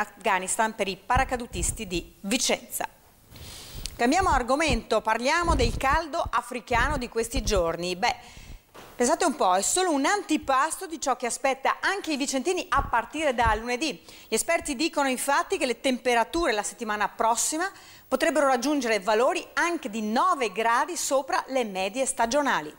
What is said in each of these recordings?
Afghanistan per i paracadutisti di Vicenza. Cambiamo argomento, parliamo del caldo africano di questi giorni. Beh, pensate un po', è solo un antipasto di ciò che aspetta anche i vicentini a partire da lunedì. Gli esperti dicono infatti che le temperature la settimana prossima potrebbero raggiungere valori anche di 9 gradi sopra le medie stagionali.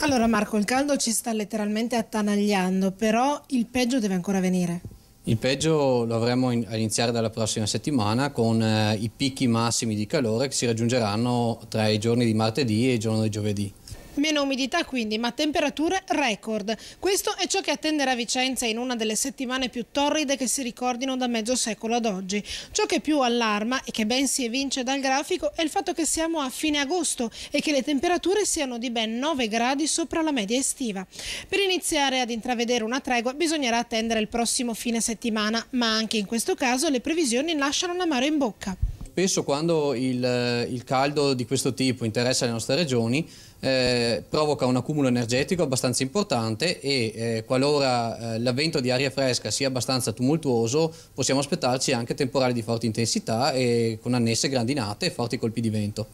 Allora Marco, il caldo ci sta letteralmente attanagliando, però il peggio deve ancora venire. Il peggio lo avremo in, a iniziare dalla prossima settimana con eh, i picchi massimi di calore che si raggiungeranno tra i giorni di martedì e il giorno di giovedì. Meno umidità quindi, ma temperature record. Questo è ciò che attenderà Vicenza in una delle settimane più torride che si ricordino da mezzo secolo ad oggi. Ciò che più allarma e che ben si evince dal grafico è il fatto che siamo a fine agosto e che le temperature siano di ben 9 gradi sopra la media estiva. Per iniziare ad intravedere una tregua bisognerà attendere il prossimo fine settimana, ma anche in questo caso le previsioni lasciano la mare in bocca spesso quando il, il, caldo di questo tipo interessa le nostre regioni eh, provoca un accumulo energetico abbastanza importante e eh, qualora eh, l'avvento di aria fresca sia abbastanza tumultuoso possiamo aspettarci anche temporali di forte intensità e con annesse grandinate e forti colpi di vento.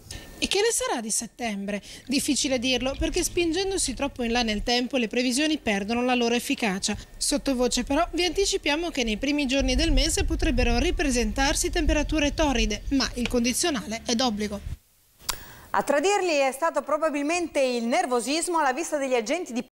E che ne sarà di settembre? Difficile dirlo perché spingendosi troppo in là nel tempo le previsioni perdono la loro efficacia. Sottovoce però vi anticipiamo che nei primi giorni del mese potrebbero ripresentarsi temperature torride, ma il condizionale è d'obbligo. A tradirli è stato probabilmente il nervosismo alla vista degli agenti di